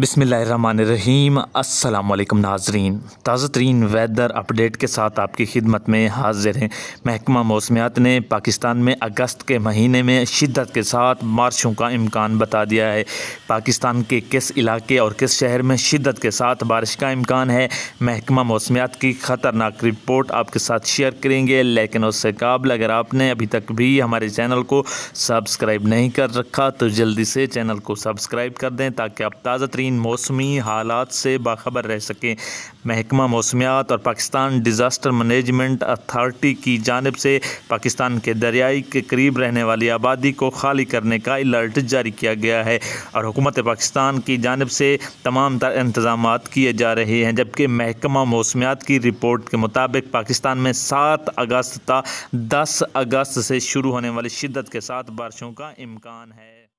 बसमीम अल्लाम नाजरीन ताज़ा तरीन वेदर अपडेट के साथ आपकी खिदमत में हाजिर हैं महकमा मौसमियात ने पाकिस्तान में अगस्त के महीने में शिदत के साथ बारिशों का इम्कान बता दिया है पाकिस्तान के किस इलाके और किस शहर में शिदत के साथ बारिश का इम्कान है महकमा मौसमियात की ख़तरनाक रिपोर्ट आपके साथ शेयर करेंगे लेकिन उससे काबल अगर आपने अभी तक भी हमारे चैनल को सब्सक्राइब नहीं कर रखा तो जल्दी से चैनल को सब्सक्राइब कर दें ताकि आप ताज़ा तरीन तरीन मौसमी हालात से बाखबर रह सकें महकमा मौसमियात और पाकिस्तान डिज़ास्टर मैनेजमेंट अथार्टी की जानब से पाकिस्तान के दरियाई के करीब रहने वाली आबादी को खाली करने का अलर्ट जारी किया गया है और हुकूमत पाकिस्तान की जानब से तमाम तर इंतजाम किए जा रहे हैं जबकि महकमा मौसमियात की रिपोर्ट के मुताबिक पाकिस्तान में सात अगस्त तक दस अगस्त से शुरू होने वाली शिदत के साथ बारिशों का इम्कान है